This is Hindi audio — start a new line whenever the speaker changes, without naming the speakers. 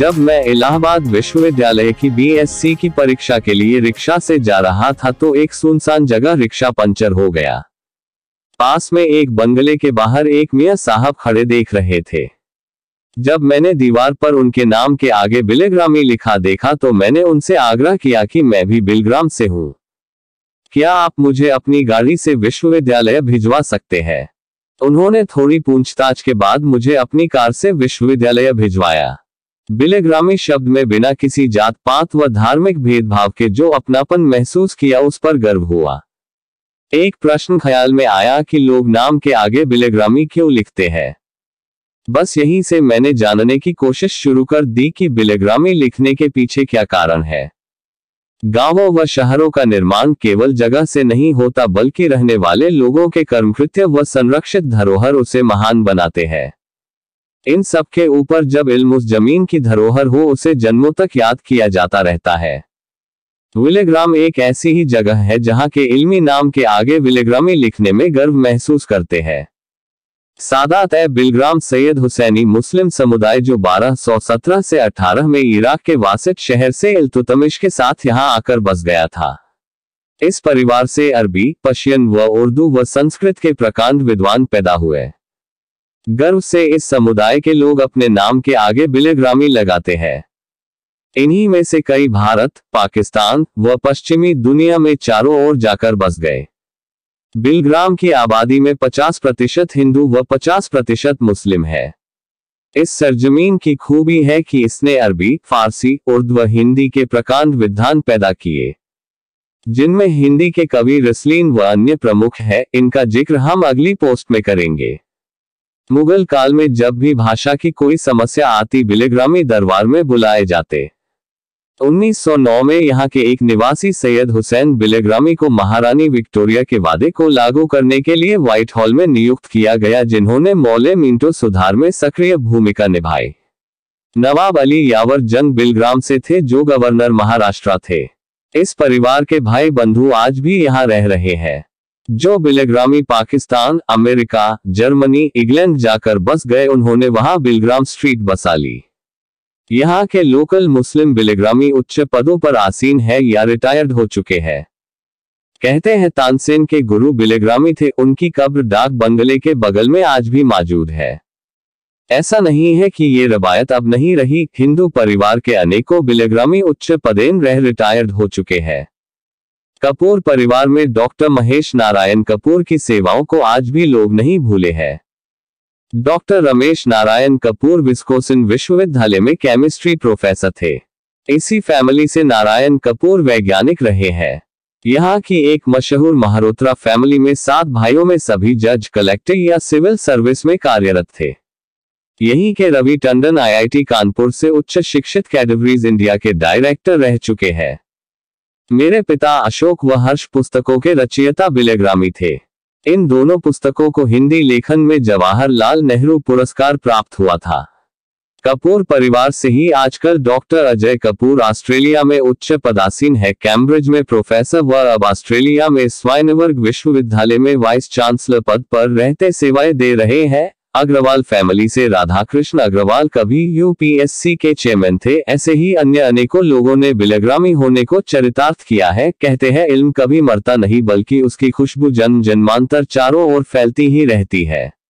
जब मैं इलाहाबाद विश्वविद्यालय की बीएससी की परीक्षा के लिए रिक्शा से जा रहा था तो एक सुनसान जगह रिक्शा पंचर हो गया पास में एक बंगले के बाहर एक मियाँ साहब खड़े देख रहे थे जब मैंने दीवार पर उनके नाम के आगे बिलेग्रामी लिखा देखा तो मैंने उनसे आग्रह किया कि मैं भी बिलग्राम से हूं क्या आप मुझे अपनी गाड़ी से विश्वविद्यालय भिजवा सकते हैं उन्होंने थोड़ी पूछताछ के बाद मुझे अपनी कार से विश्वविद्यालय भिजवाया बिलेग्रामी शब्द में बिना किसी जात पात व धार्मिक भेदभाव के जो अपनापन महसूस किया उस पर गर्व हुआ एक प्रश्न ख्याल में आया कि लोग नाम के आगे बिलेग्रामी क्यों लिखते हैं बस यहीं से मैंने जानने की कोशिश शुरू कर दी कि बिलेग्रामी लिखने के पीछे क्या कारण है गांवों व शहरों का निर्माण केवल जगह से नहीं होता बल्कि रहने वाले लोगों के कर्मकृत्य व संरक्षित धरोहर उसे महान बनाते हैं इन सब के ऊपर जब इल्म उस जमीन की धरोहर हो उसे जन्मों तक याद किया जाता रहता है विलेग्राम एक ऐसी ही जगह है जहां के इल्मी नाम के आगे विलेग्रामी लिखने में गर्व महसूस करते हैं सादात ए बिलग्राम सैयद हुसैनी मुस्लिम समुदाय जो 1217 से 18 में इराक के वासित शहर से इल्तुतमिश के साथ यहाँ आकर बस गया था इस परिवार से अरबी पशियन व उर्दू व संस्कृत के प्रकांड विद्वान पैदा हुए गर्व से इस समुदाय के लोग अपने नाम के आगे बिलेग्रामी लगाते हैं इन्हीं में से कई भारत पाकिस्तान व पश्चिमी दुनिया में चारों ओर जाकर बस गए बिलग्राम की आबादी में 50 प्रतिशत हिंदू व 50 प्रतिशत मुस्लिम है इस सरजमीन की खूबी है कि इसने अरबी फारसी उर्द व हिंदी के प्रकांड विद्वान पैदा किए जिनमें हिंदी के कवि रसलीन व अन्य प्रमुख है इनका जिक्र हम अगली पोस्ट में करेंगे मुगल काल में जब भी भाषा की कोई समस्या आती बिलेग्रामी दरबार में बुलाए जाते 1909 में यहाँ के एक निवासी सैयद हुसैन बिलेग्रामी को महारानी विक्टोरिया के वादे को लागू करने के लिए व्हाइट हॉल में नियुक्त किया गया जिन्होंने मौले मिंटो सुधार में सक्रिय भूमिका निभाई नवाब अली यावर जंग बिलग्राम से थे जो गवर्नर महाराष्ट्र थे इस परिवार के भाई बंधु आज भी यहाँ रह रहे हैं जो Bilgrami Pakistan America Germany England जाकर बस गए उन्होंने वहां बिलग्राम स्ट्रीट बसा ली यहाँ के लोकल मुस्लिम बिलेग्रामी उच्च पदों पर आसीन है या रिटायर्ड हो चुके हैं कहते हैं तानसेन के गुरु बिलेग्रामी थे उनकी कब्र डाक बंगले के बगल में आज भी मौजूद है ऐसा नहीं है कि ये रवायत अब नहीं रही हिंदू परिवार के अनेकों बिलेग्रामी उच्च पदेन रह रिटायर्ड हो चुके हैं कपूर परिवार में डॉक्टर महेश नारायण कपूर की सेवाओं को आज भी लोग नहीं भूले हैं डॉक्टर रमेश नारायण कपूर विस्कोसिन विश्वविद्यालय में केमिस्ट्री प्रोफेसर थे इसी फैमिली से नारायण कपूर वैज्ञानिक रहे हैं यहाँ की एक मशहूर महारोत्रा फैमिली में सात भाइयों में सभी जज कलेक्टर या सिविल सर्विस में कार्यरत थे यही के रवि टंडन आईआईटी कानपुर से उच्च शिक्षित कैटेगरीज इंडिया के डायरेक्टर रह चुके हैं मेरे पिता अशोक व हर्ष पुस्तकों के रचयिता बिलेग्रामी थे इन दोनों पुस्तकों को हिंदी लेखन में जवाहरलाल नेहरू पुरस्कार प्राप्त हुआ था कपूर परिवार से ही आजकल डॉक्टर अजय कपूर ऑस्ट्रेलिया में उच्च पदासीन है कैम्ब्रिज में प्रोफेसर व अब ऑस्ट्रेलिया में स्वाइनवर्ग विश्वविद्यालय में वाइस चांसलर पद पर रहते सेवाएं दे रहे हैं अग्रवाल फैमिली से राधाकृष्ण अग्रवाल कभी यूपीएससी के चेयरमैन थे ऐसे ही अन्य अनेकों लोगों ने बिलग्रामी होने को चरितार्थ किया है कहते हैं इल्म कभी मरता नहीं बल्कि उसकी खुशबू जन्म जन्मांतर चारों ओर फैलती ही रहती है